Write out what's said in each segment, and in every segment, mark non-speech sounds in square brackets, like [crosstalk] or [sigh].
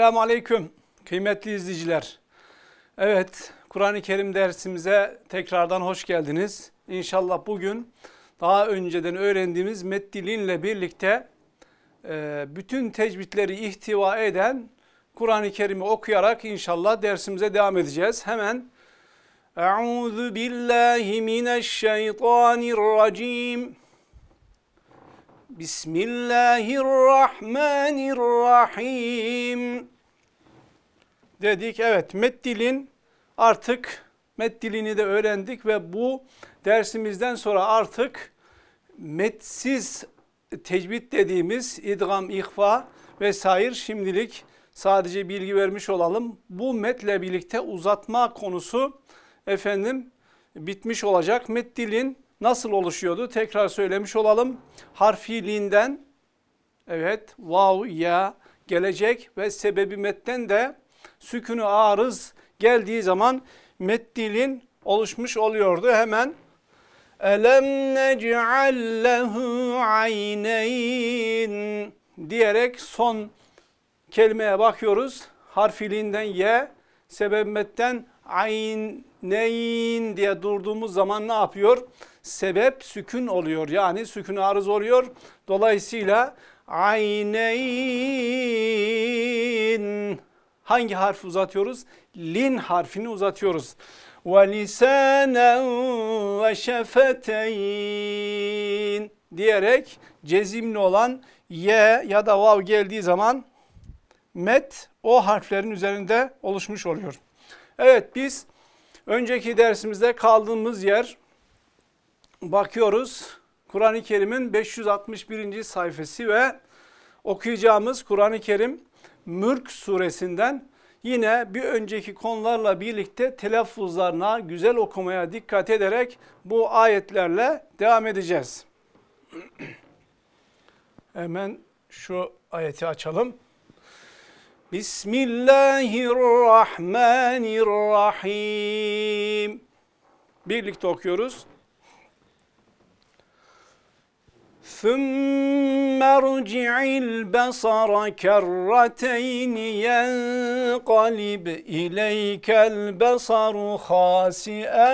Selamu Aleyküm kıymetli izleyiciler. Evet Kur'an-ı Kerim dersimize tekrardan hoş geldiniz. İnşallah bugün daha önceden öğrendiğimiz metnilinle birlikte e, bütün tecvitleri ihtiva eden Kur'an-ı Kerim'i okuyarak inşallah dersimize devam edeceğiz. Hemen Euzu billahi mineşşeytanirracim. Bismillahirrahmanirrahim. Dedik evet met dilin artık met dilini de öğrendik ve bu dersimizden sonra artık metsiz tecvid dediğimiz idgam, ihfa vesaire şimdilik sadece bilgi vermiş olalım. Bu metle birlikte uzatma konusu efendim bitmiş olacak. Met dilin nasıl oluşuyordu? Tekrar söylemiş olalım. Harfiliğinden evet vav ya gelecek ve sebebi metten de sükünü arız geldiği zaman meddilin oluşmuş oluyordu. Hemen elem nec'al lehu ayneyn diyerek son kelimeye bakıyoruz. Harfiliğinden ye, sebemetten ayneyn diye durduğumuz zaman ne yapıyor? sebep sükün oluyor. Yani sükün arız oluyor. Dolayısıyla ayneyn hangi harfi uzatıyoruz? Lin harfini uzatıyoruz. Ve lisanen ve şefeteyn diyerek cezimli olan y ya da vav geldiği zaman met o harflerin üzerinde oluşmuş oluyor. Evet biz önceki dersimizde kaldığımız yer bakıyoruz. Kur'an-ı Kerim'in 561. sayfası ve okuyacağımız Kur'an-ı Kerim Mürk suresinden yine bir önceki konularla birlikte telaffuzlarına güzel okumaya dikkat ederek bu ayetlerle devam edeceğiz. [clears throat] Hemen şu ayeti açalım. Bismillahirrahmanirrahim. Birlikte okuyoruz. ثم ارجع البصر كرتين ينقلب إليك البصر خاسئا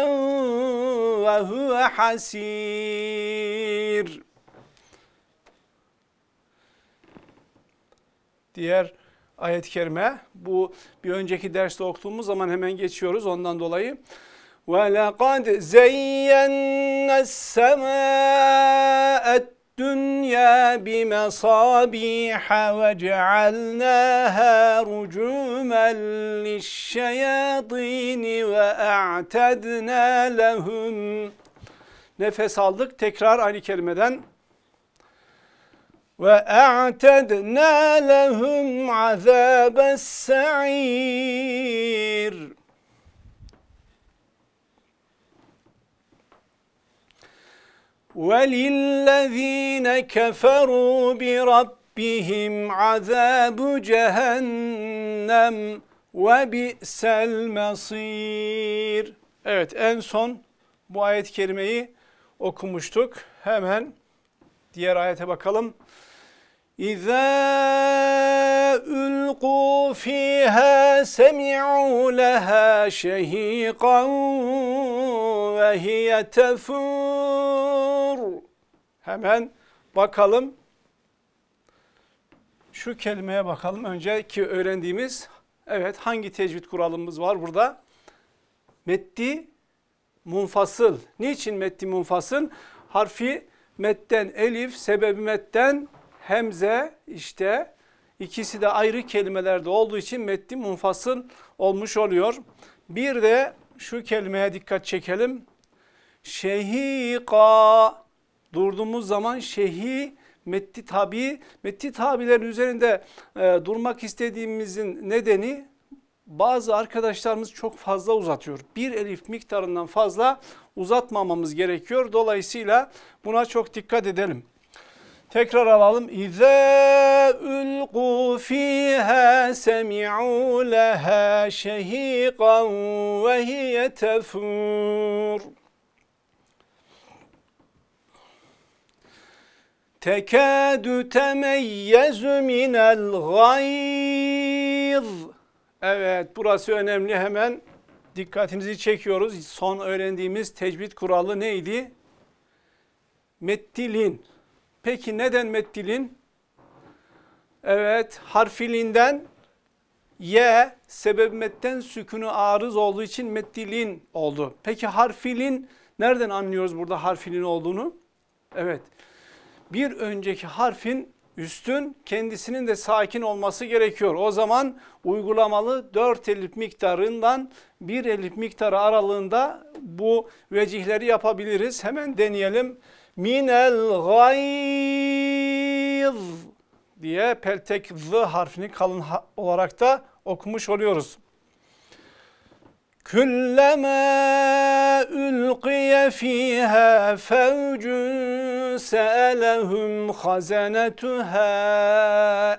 وهو حسير diğer ayet-i kerime bu bir önceki derste okuduğumuz zaman hemen geçiyoruz ondan dolayı وَلَقَدْ زَيَّنَّ السَّمَاءَ الدنيا بمصابيح وجعلناها رجوما للشياطين وأعتدنا لهم Nefes aldık tekrar aynı kelimeden. وَاَعْتَدْنَا لَهُمْ عَذَابَ السَّعِيرِ وَلِلَّذ۪ينَ كَفَرُوا بِرَبِّهِمْ عَذَابُ cehennem ve bi'sel mesir. Evet en son bu ayet-i kerimeyi okumuştuk. Hemen diğer ayete bakalım. İzâ ülkû fîhâ semi'û lehâ şehîkan ve hiye tefûr. Hemen bakalım. Şu kelimeye bakalım. Önceki öğrendiğimiz, evet hangi tecvid kuralımız var burada? Metti munfasıl. Niçin metti munfasıl? Harfi metten elif, sebebi metten hemze işte ikisi de ayrı kelimelerde olduğu için metni munfasıl olmuş oluyor. Bir de şu kelimeye dikkat çekelim. Şehika durduğumuz zaman şehi metti tabi. Metti tabilerin üzerinde e, durmak istediğimizin nedeni bazı arkadaşlarımız çok fazla uzatıyor. Bir elif miktarından fazla uzatmamamız gerekiyor. Dolayısıyla buna çok dikkat edelim. Tekrar alalım. İzâ ulqu fîhâ semi'û lehâ şehîkan ve hiye tefur. Tekâdü temeyyezü minel gayz. Evet burası önemli hemen dikkatinizi çekiyoruz. Son öğrendiğimiz tecvid kuralı neydi? Mettilin. Peki neden meddilin? Evet harfilinden Y sebep metten sükunu arız olduğu için meddilin oldu. Peki harfilin nereden anlıyoruz burada harfilin olduğunu? Evet bir önceki harfin üstün kendisinin de sakin olması gerekiyor. O zaman uygulamalı 4 elif miktarından 1 elif miktarı aralığında bu vecihleri yapabiliriz. Hemen deneyelim minel gayz diye peltek z harfini kalın olarak da okumuş oluyoruz. Külleme ülkiye fiha fevcun se'elehum hazanetuha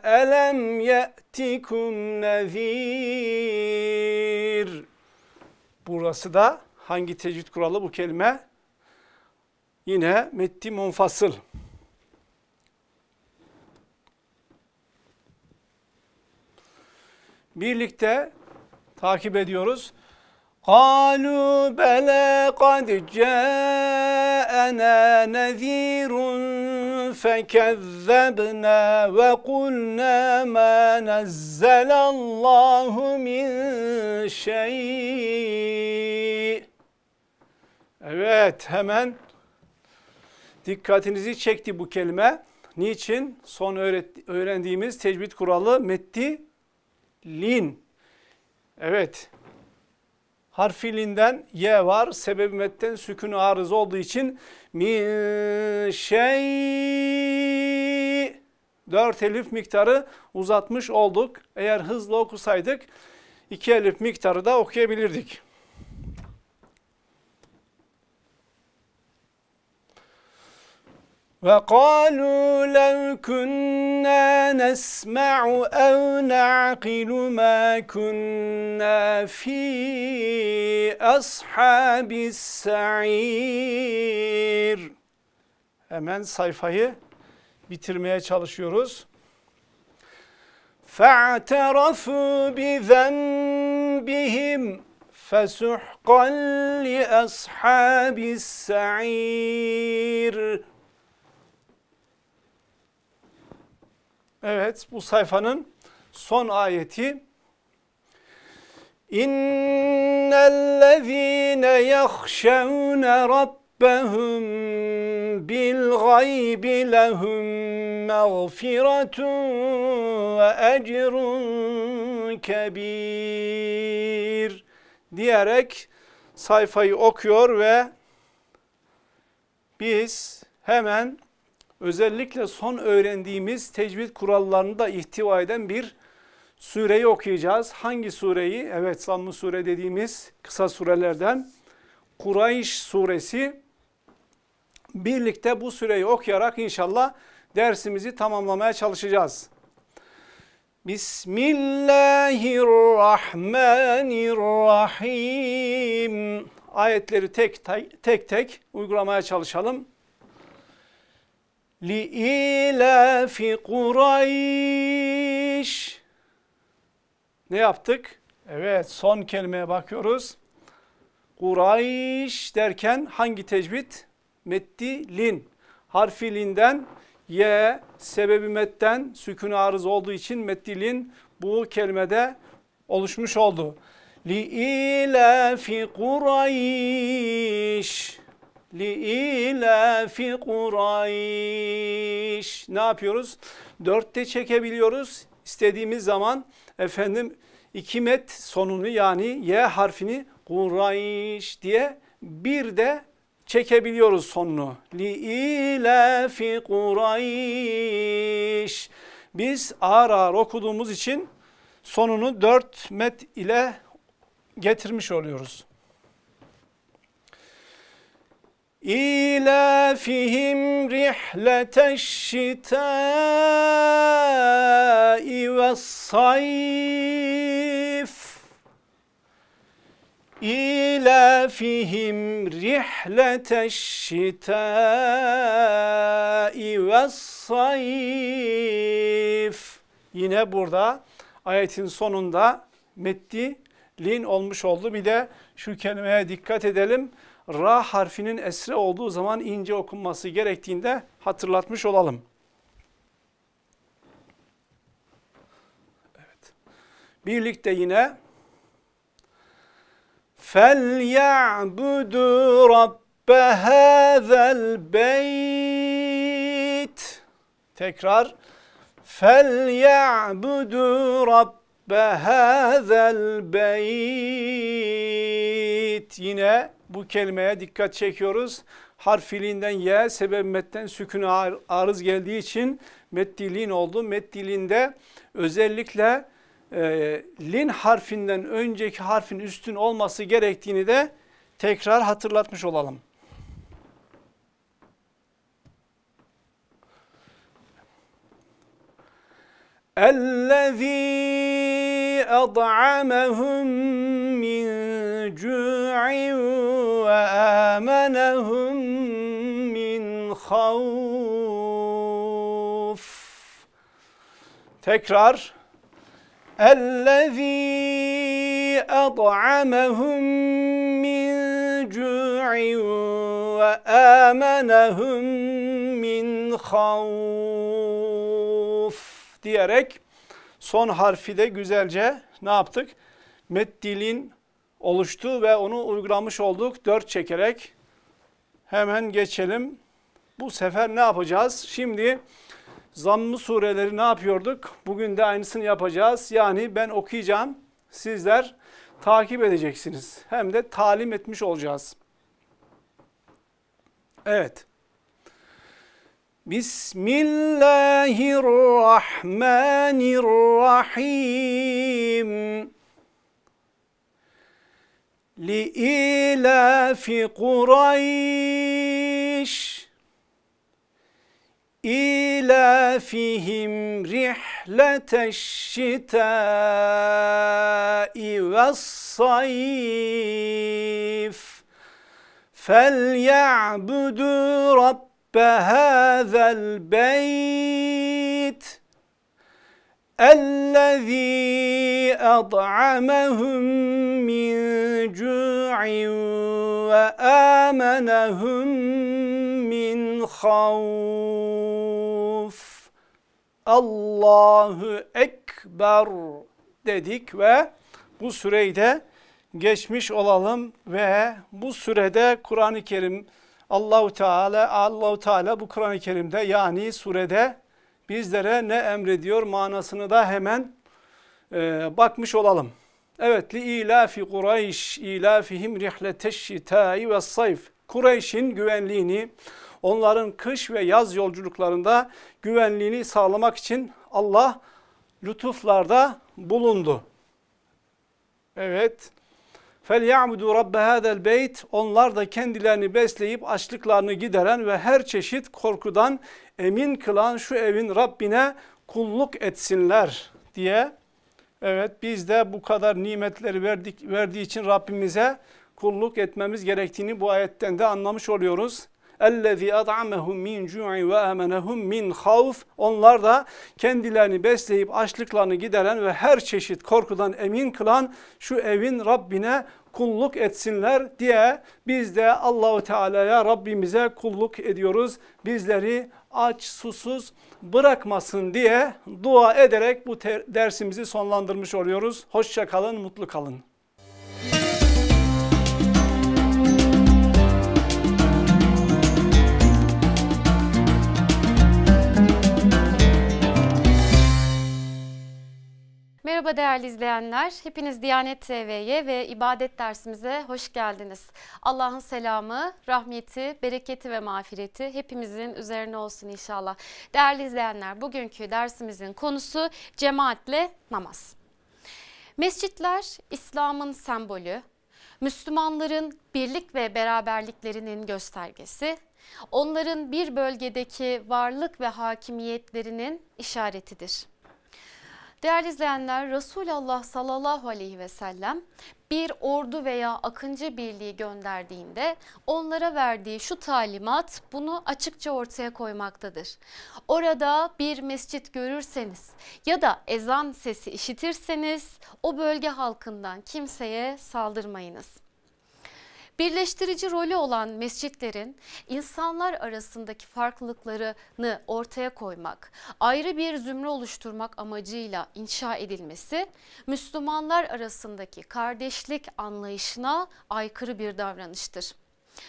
elem ye'tikum nezir. Burası da hangi tecvid kuralı bu kelime? Yine metti munfasıl. Birlikte takip ediyoruz. قالوا بلى قد جاءنا نذير فكذبنا وقلنا ما نزل الله من şey. Evet hemen dikkatinizi çekti bu kelime. Niçin? Son öğrendiğimiz tecvid kuralı metti lin. Evet. Harfi linden y var. Sebebi metten sükun arız olduğu için min şey dört elif miktarı uzatmış olduk. Eğer hızlı okusaydık iki elif miktarı da okuyabilirdik. وقالوا لو كنا نسمع أو نعقل ما كنا في أصحاب السعير Hemen sayfayı bitirmeye çalışıyoruz. فَاعْتَرَفُوا بِذَنْبِهِمْ فَسُحْقًا لِأَصْحَابِ السَّعِيرِ Evet bu sayfanın son ayeti. İnnellezîne yahşevne rabbehum bil gaybi lehum mağfiretun ve ecrun kebir diyerek sayfayı okuyor ve biz hemen özellikle son öğrendiğimiz tecvid kurallarını da ihtiva eden bir sureyi okuyacağız. Hangi sureyi? Evet Zamm-ı Sure dediğimiz kısa surelerden Kureyş suresi. Birlikte bu süreyi okuyarak inşallah dersimizi tamamlamaya çalışacağız. Bismillahirrahmanirrahim. Ayetleri tek tek, tek, tek uygulamaya çalışalım. لِإِلَافِ قُرَيْشٍ Ne yaptık? Evet son kelimeye bakıyoruz. Kureyş derken hangi tecvid? Metti lin. Harfi linden ye sebebi metten sükun arız olduğu için metti lin bu kelimede oluşmuş oldu. Li ilafi Kureyş. لِيلَافِ Kureyş. Ne yapıyoruz? Dörtte çekebiliyoruz. İstediğimiz zaman efendim iki met sonunu yani Y harfini Kureyş diye bir de çekebiliyoruz sonunu. لِيلَافِ Kureyş. Biz ağır ağır okuduğumuz için sonunu dört met ile getirmiş oluyoruz. İlafihim rihleteşşitâi ve sayf İlafihim rihleteşşitâi ve sayf Yine burada ayetin sonunda metni lin olmuş oldu. Bir de şu kelimeye dikkat edelim ra harfinin esre olduğu zaman ince okunması gerektiğinde hatırlatmış olalım. Evet. Birlikte yine فَلْيَعْبُدُ رَبَّ هَذَا الْبَيْتِ Tekrar فَلْيَعْبُدُ رَبَّ behazel beyt. Yine bu kelimeye dikkat çekiyoruz. Harf filinden ye, sebep metten sükun arız geldiği için meddilin oldu. Meddilinde özellikle e, lin harfinden önceki harfin üstün olması gerektiğini de tekrar hatırlatmış olalım. الذي أطعمهم من جوع وآمنهم من خوف تكرار الذي أطعمهم من جوع وآمنهم من خوف diyerek son harfi de güzelce ne yaptık? met dilin oluştu ve onu uygulamış olduk. Dört çekerek hemen geçelim. Bu sefer ne yapacağız? Şimdi zammı sureleri ne yapıyorduk? Bugün de aynısını yapacağız. Yani ben okuyacağım. Sizler takip edeceksiniz. Hem de talim etmiş olacağız. Evet. بسم الله الرحمن الرحيم لإلاف قريش إلافهم رحلة الشتاء والصيف فليعبدوا رب هذا البيت الذي أطعمهم من جوع وآمنهم من خوf Allahu Ekber dedik ve bu süreyi de geçmiş olalım ve bu sürede Kur'an-ı Kerim Allahu Teala Allahu Teala bu Kur'an-ı Kerim'de yani surede bizlere ne emrediyor manasını da hemen e, bakmış olalım. Evet li ilafi Kureyş ilafihim rihleteş şitai ve sayf. Kureyş'in güvenliğini onların kış ve yaz yolculuklarında güvenliğini sağlamak için Allah lütuflarda bulundu. Evet. فَلْيَعْبُدُوا رَبَّ هَذَا beyt Onlar da kendilerini besleyip açlıklarını gideren ve her çeşit korkudan emin kılan şu evin Rabbine kulluk etsinler diye. Evet biz de bu kadar nimetleri verdik, verdiği için Rabbimize kulluk etmemiz gerektiğini bu ayetten de anlamış oluyoruz. اَلَّذ۪ي اَطْعَمَهُمْ مِنْ جُعِ وَاَمَنَهُمْ min خَوْفٍ Onlar da kendilerini besleyip açlıklarını gideren ve her çeşit korkudan emin kılan şu evin Rabbine kulluk etsinler diye biz de Allahu Teala'ya Rabbimize kulluk ediyoruz. Bizleri aç susuz bırakmasın diye dua ederek bu dersimizi sonlandırmış oluyoruz. Hoşça kalın, mutlu kalın. Merhaba değerli izleyenler. Hepiniz Diyanet TV'ye ve ibadet dersimize hoş geldiniz. Allah'ın selamı, rahmeti, bereketi ve mağfireti hepimizin üzerine olsun inşallah. Değerli izleyenler, bugünkü dersimizin konusu cemaatle namaz. Mescitler İslam'ın sembolü, Müslümanların birlik ve beraberliklerinin göstergesi, onların bir bölgedeki varlık ve hakimiyetlerinin işaretidir. Değerli izleyenler Resulullah sallallahu aleyhi ve sellem bir ordu veya akıncı birliği gönderdiğinde onlara verdiği şu talimat bunu açıkça ortaya koymaktadır. Orada bir mescit görürseniz ya da ezan sesi işitirseniz o bölge halkından kimseye saldırmayınız. Birleştirici rolü olan mescitlerin insanlar arasındaki farklılıklarını ortaya koymak, ayrı bir zümre oluşturmak amacıyla inşa edilmesi Müslümanlar arasındaki kardeşlik anlayışına aykırı bir davranıştır.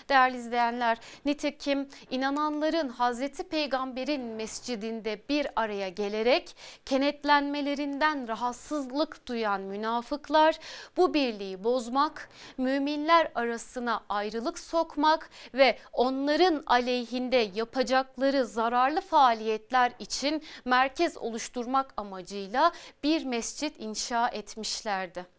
Değerli izleyenler nitekim inananların Hazreti Peygamber'in mescidinde bir araya gelerek kenetlenmelerinden rahatsızlık duyan münafıklar bu birliği bozmak, müminler arasına ayrılık sokmak ve onların aleyhinde yapacakları zararlı faaliyetler için merkez oluşturmak amacıyla bir mescit inşa etmişlerdi.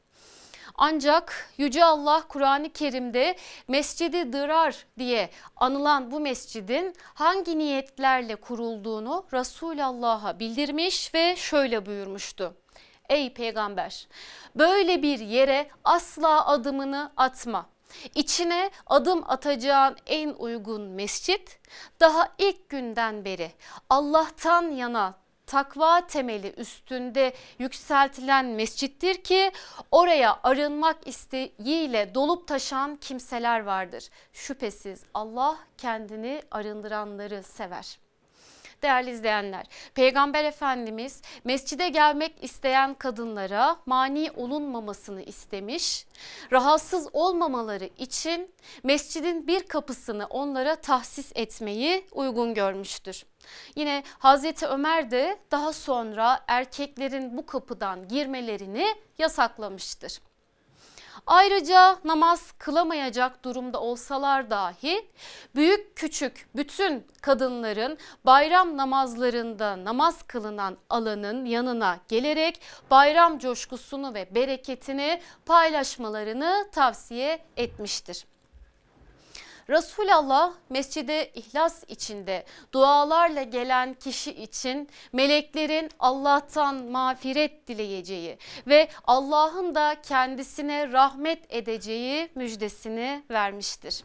Ancak Yüce Allah Kur'an-ı Kerim'de Mescidi Dırar diye anılan bu mescidin hangi niyetlerle kurulduğunu Resulullah'a bildirmiş ve şöyle buyurmuştu. Ey peygamber böyle bir yere asla adımını atma. İçine adım atacağın en uygun mescit daha ilk günden beri Allah'tan yana takva temeli üstünde yükseltilen mescittir ki oraya arınmak isteğiyle dolup taşan kimseler vardır. Şüphesiz Allah kendini arındıranları sever değerli izleyenler. Peygamber Efendimiz mescide gelmek isteyen kadınlara mani olunmamasını istemiş. Rahatsız olmamaları için mescidin bir kapısını onlara tahsis etmeyi uygun görmüştür. Yine Hazreti Ömer de daha sonra erkeklerin bu kapıdan girmelerini yasaklamıştır. Ayrıca namaz kılamayacak durumda olsalar dahi büyük küçük bütün kadınların bayram namazlarında namaz kılınan alanın yanına gelerek bayram coşkusunu ve bereketini paylaşmalarını tavsiye etmiştir. Resulallah mescide ihlas içinde dualarla gelen kişi için meleklerin Allah'tan mağfiret dileyeceği ve Allah'ın da kendisine rahmet edeceği müjdesini vermiştir.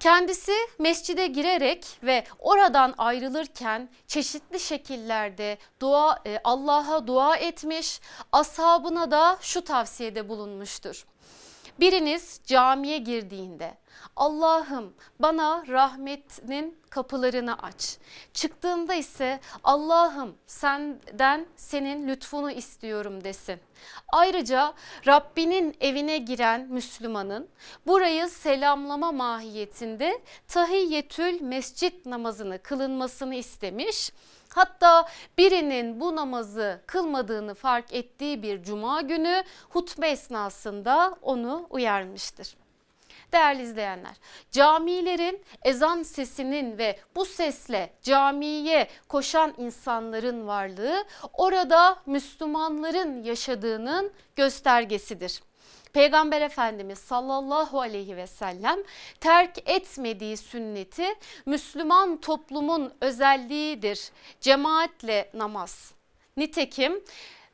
Kendisi mescide girerek ve oradan ayrılırken çeşitli şekillerde dua e, Allah'a dua etmiş, ashabına da şu tavsiyede bulunmuştur. Biriniz camiye girdiğinde Allah'ım bana rahmetinin kapılarını aç. Çıktığında ise Allah'ım senden senin lütfunu istiyorum desin. Ayrıca Rabbinin evine giren Müslümanın burayı selamlama mahiyetinde tahiyyetül mescit namazını kılınmasını istemiş. Hatta birinin bu namazı kılmadığını fark ettiği bir cuma günü hutbe esnasında onu uyarmıştır. Değerli izleyenler camilerin ezan sesinin ve bu sesle camiye koşan insanların varlığı orada Müslümanların yaşadığının göstergesidir. Peygamber Efendimiz sallallahu aleyhi ve sellem terk etmediği sünneti Müslüman toplumun özelliğidir. Cemaatle namaz. Nitekim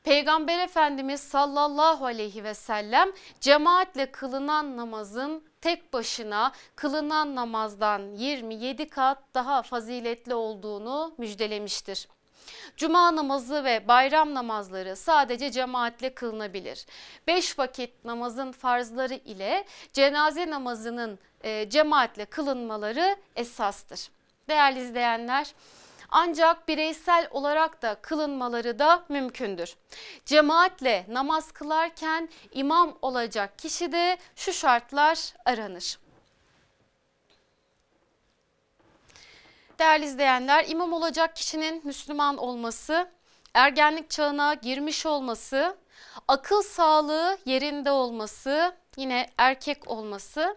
Peygamber Efendimiz sallallahu aleyhi ve sellem cemaatle kılınan namazın tek başına kılınan namazdan 27 kat daha faziletli olduğunu müjdelemiştir. Cuma namazı ve bayram namazları sadece cemaatle kılınabilir. Beş vakit namazın farzları ile cenaze namazının e, cemaatle kılınmaları esastır. Değerli izleyenler ancak bireysel olarak da kılınmaları da mümkündür. Cemaatle namaz kılarken imam olacak kişi de şu şartlar aranır. Değerli izleyenler imam olacak kişinin Müslüman olması, ergenlik çağına girmiş olması, akıl sağlığı yerinde olması, yine erkek olması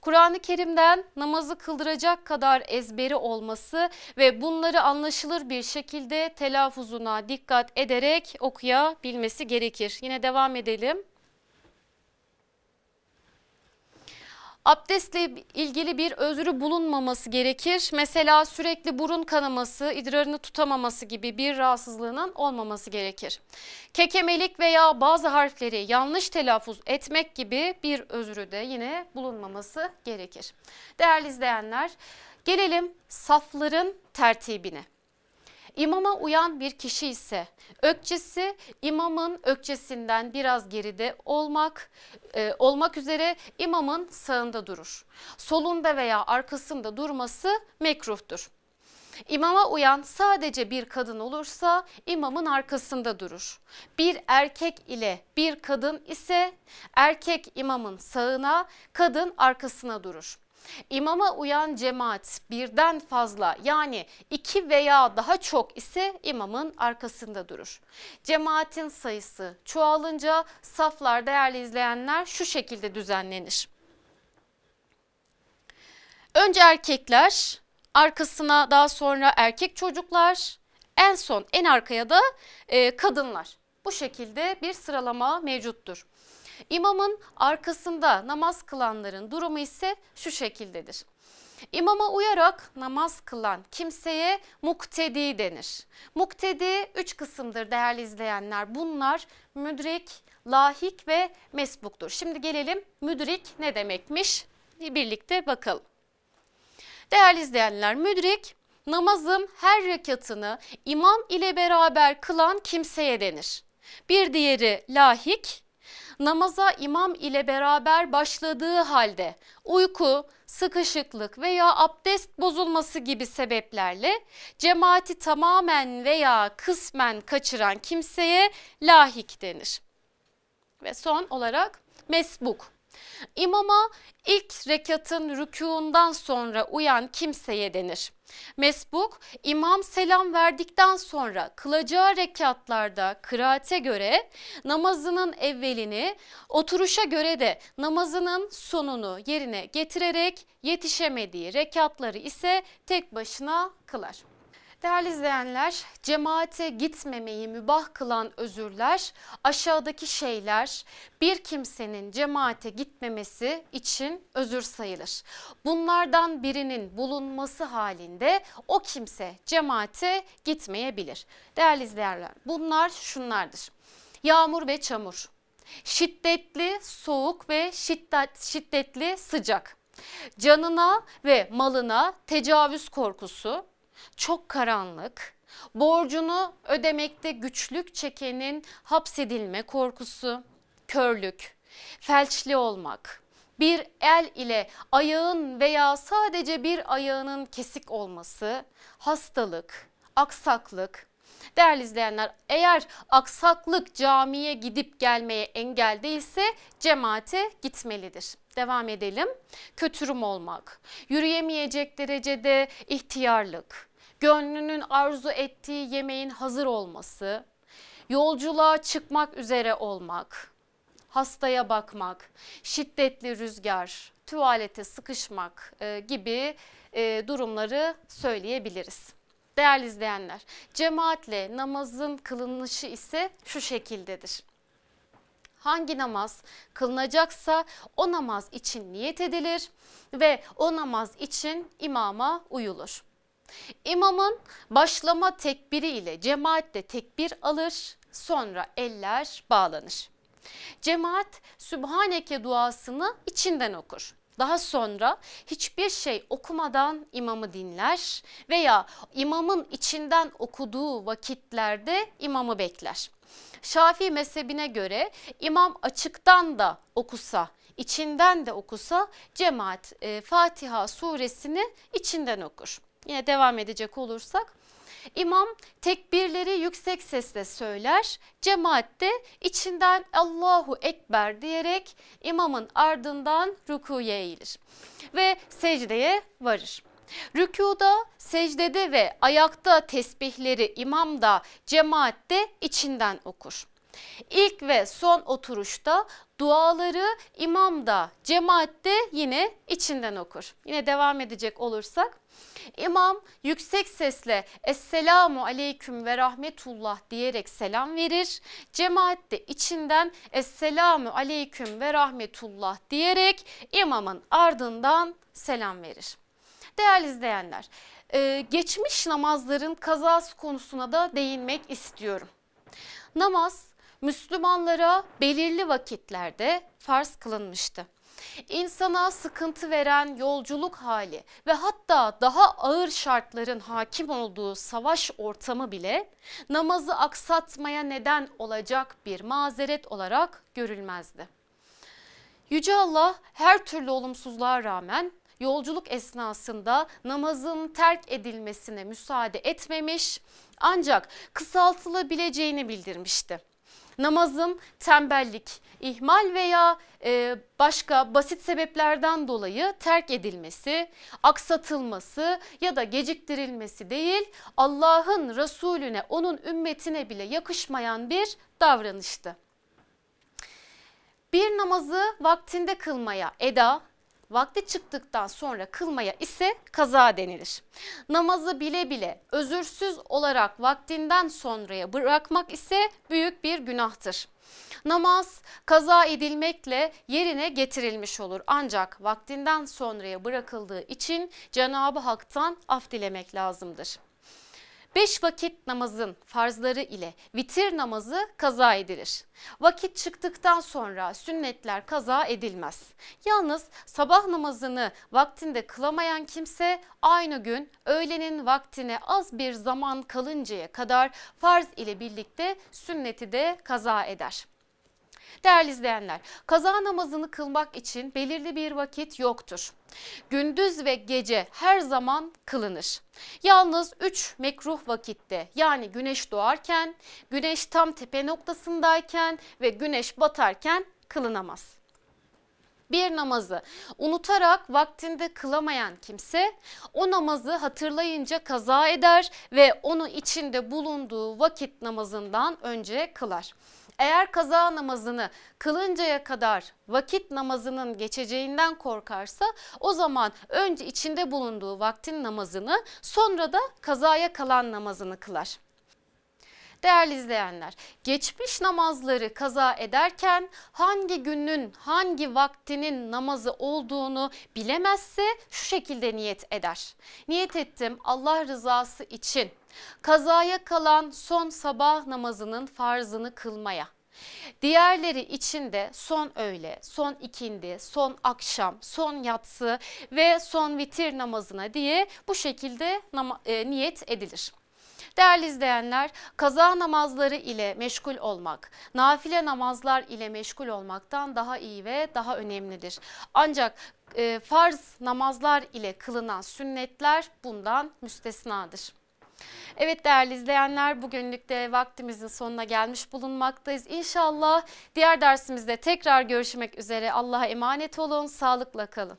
Kur'an-ı Kerim'den namazı kıldıracak kadar ezberi olması ve bunları anlaşılır bir şekilde telaffuzuna dikkat ederek okuyabilmesi gerekir. Yine devam edelim. Abdestle ilgili bir özrü bulunmaması gerekir. Mesela sürekli burun kanaması, idrarını tutamaması gibi bir rahatsızlığının olmaması gerekir. Kekemelik veya bazı harfleri yanlış telaffuz etmek gibi bir özrü de yine bulunmaması gerekir. Değerli izleyenler gelelim safların tertibine. İmama uyan bir kişi ise ökçesi imamın ökçesinden biraz geride olmak e, olmak üzere imamın sağında durur. Solunda veya arkasında durması mekruhtur. İmama uyan sadece bir kadın olursa imamın arkasında durur. Bir erkek ile bir kadın ise erkek imamın sağına, kadın arkasına durur. İmama uyan cemaat birden fazla yani iki veya daha çok ise imamın arkasında durur. Cemaatin sayısı çoğalınca saflar değerli izleyenler şu şekilde düzenlenir. Önce erkekler, arkasına daha sonra erkek çocuklar, en son en arkaya da e, kadınlar. Bu şekilde bir sıralama mevcuttur. İmamın arkasında namaz kılanların durumu ise şu şekildedir. İmama uyarak namaz kılan kimseye muktedi denir. Muktedi üç kısımdır değerli izleyenler. Bunlar müdrik, lahik ve mesbuktur. Şimdi gelelim müdrik ne demekmiş? Birlikte bakalım. Değerli izleyenler müdrik namazın her rekatını imam ile beraber kılan kimseye denir. Bir diğeri lahik namaza imam ile beraber başladığı halde uyku, sıkışıklık veya abdest bozulması gibi sebeplerle cemaati tamamen veya kısmen kaçıran kimseye lahik denir. Ve son olarak mesbuk İmama ilk rekatın rükuundan sonra uyan kimseye denir. Mesbuk imam selam verdikten sonra kılacağı rekatlarda kıraate göre namazının evvelini oturuşa göre de namazının sonunu yerine getirerek yetişemediği rekatları ise tek başına kılar. Değerli izleyenler, cemaate gitmemeyi mübah kılan özürler aşağıdaki şeyler bir kimsenin cemaate gitmemesi için özür sayılır. Bunlardan birinin bulunması halinde o kimse cemaate gitmeyebilir. Değerli izleyenler, bunlar şunlardır. Yağmur ve çamur, şiddetli soğuk ve şiddet, şiddetli sıcak, canına ve malına tecavüz korkusu, çok karanlık. Borcunu ödemekte güçlük çekenin hapsedilme korkusu, körlük, felçli olmak, bir el ile ayağın veya sadece bir ayağının kesik olması, hastalık, aksaklık. Değerli izleyenler eğer aksaklık camiye gidip gelmeye engel değilse cemaate gitmelidir. Devam edelim. Kötürüm olmak, yürüyemeyecek derecede ihtiyarlık, gönlünün arzu ettiği yemeğin hazır olması, yolculuğa çıkmak üzere olmak, hastaya bakmak, şiddetli rüzgar, tuvalete sıkışmak e, gibi e, durumları söyleyebiliriz. Değerli izleyenler, cemaatle namazın kılınışı ise şu şekildedir. Hangi namaz kılınacaksa o namaz için niyet edilir ve o namaz için imama uyulur. İmamın başlama tekbiri ile cemaatle tekbir alır sonra eller bağlanır. Cemaat Sübhaneke duasını içinden okur. Daha sonra hiçbir şey okumadan imamı dinler veya imamın içinden okuduğu vakitlerde imamı bekler. Şafii mezhebine göre imam açıktan da okusa, içinden de okusa cemaat e, Fatiha suresini içinden okur. Yine devam edecek olursak. İmam tekbirleri yüksek sesle söyler. Cemaatte içinden Allahu Ekber diyerek imamın ardından rükuya eğilir ve secdeye varır. Rükuda, secdede ve ayakta tesbihleri imam da cemaatte içinden okur. İlk ve son oturuşta duaları imam da cemaatte yine içinden okur. Yine devam edecek olursak İmam yüksek sesle Esselamu Aleyküm ve Rahmetullah diyerek selam verir. Cemaat de içinden Esselamu Aleyküm ve Rahmetullah diyerek imamın ardından selam verir. Değerli izleyenler, e, geçmiş namazların kazası konusuna da değinmek istiyorum. Namaz Müslümanlara belirli vakitlerde farz kılınmıştı. İnsana sıkıntı veren yolculuk hali ve hatta daha ağır şartların hakim olduğu savaş ortamı bile namazı aksatmaya neden olacak bir mazeret olarak görülmezdi. Yüce Allah her türlü olumsuzluğa rağmen yolculuk esnasında namazın terk edilmesine müsaade etmemiş ancak kısaltılabileceğini bildirmişti. Namazın tembellik, ihmal veya e, başka basit sebeplerden dolayı terk edilmesi, aksatılması ya da geciktirilmesi değil Allah'ın Resulüne onun ümmetine bile yakışmayan bir davranıştı. Bir namazı vaktinde kılmaya eda, vakti çıktıktan sonra kılmaya ise kaza denilir. Namazı bile bile özürsüz olarak vaktinden sonraya bırakmak ise büyük bir günahtır. Namaz kaza edilmekle yerine getirilmiş olur ancak vaktinden sonraya bırakıldığı için Cenab-ı Hak'tan af dilemek lazımdır. Beş vakit namazın farzları ile vitir namazı kaza edilir. Vakit çıktıktan sonra sünnetler kaza edilmez. Yalnız sabah namazını vaktinde kılamayan kimse aynı gün öğlenin vaktine az bir zaman kalıncaya kadar farz ile birlikte sünneti de kaza eder. Değerli izleyenler, kaza namazını kılmak için belirli bir vakit yoktur. Gündüz ve gece her zaman kılınır. Yalnız 3 mekruh vakitte yani güneş doğarken, güneş tam tepe noktasındayken ve güneş batarken kılınamaz. Bir namazı unutarak vaktinde kılamayan kimse o namazı hatırlayınca kaza eder ve onu içinde bulunduğu vakit namazından önce kılar. Eğer kaza namazını kılıncaya kadar vakit namazının geçeceğinden korkarsa o zaman önce içinde bulunduğu vaktin namazını sonra da kazaya kalan namazını kılar. Değerli izleyenler, geçmiş namazları kaza ederken hangi günün, hangi vaktinin namazı olduğunu bilemezse şu şekilde niyet eder. Niyet ettim Allah rızası için kazaya kalan son sabah namazının farzını kılmaya. Diğerleri için de son öğle, son ikindi, son akşam, son yatsı ve son vitir namazına diye bu şekilde e, niyet edilir. Değerli izleyenler kaza namazları ile meşgul olmak, nafile namazlar ile meşgul olmaktan daha iyi ve daha önemlidir. Ancak e, farz namazlar ile kılınan sünnetler bundan müstesnadır. Evet değerli izleyenler bugünlük de vaktimizin sonuna gelmiş bulunmaktayız. İnşallah diğer dersimizde tekrar görüşmek üzere. Allah'a emanet olun, sağlıkla kalın.